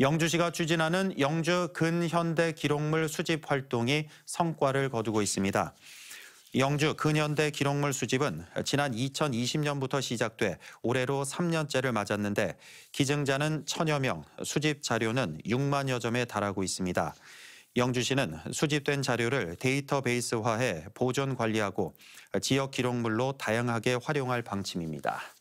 영주시가 추진하는 영주 근현대 기록물 수집 활동이 성과를 거두고 있습니다. 영주 근현대 기록물 수집은 지난 2020년부터 시작돼 올해로 3년째를 맞았는데 기증자는 천여 명, 수집 자료는 6만여 점에 달하고 있습니다. 영주시는 수집된 자료를 데이터베이스화해 보존 관리하고 지역 기록물로 다양하게 활용할 방침입니다.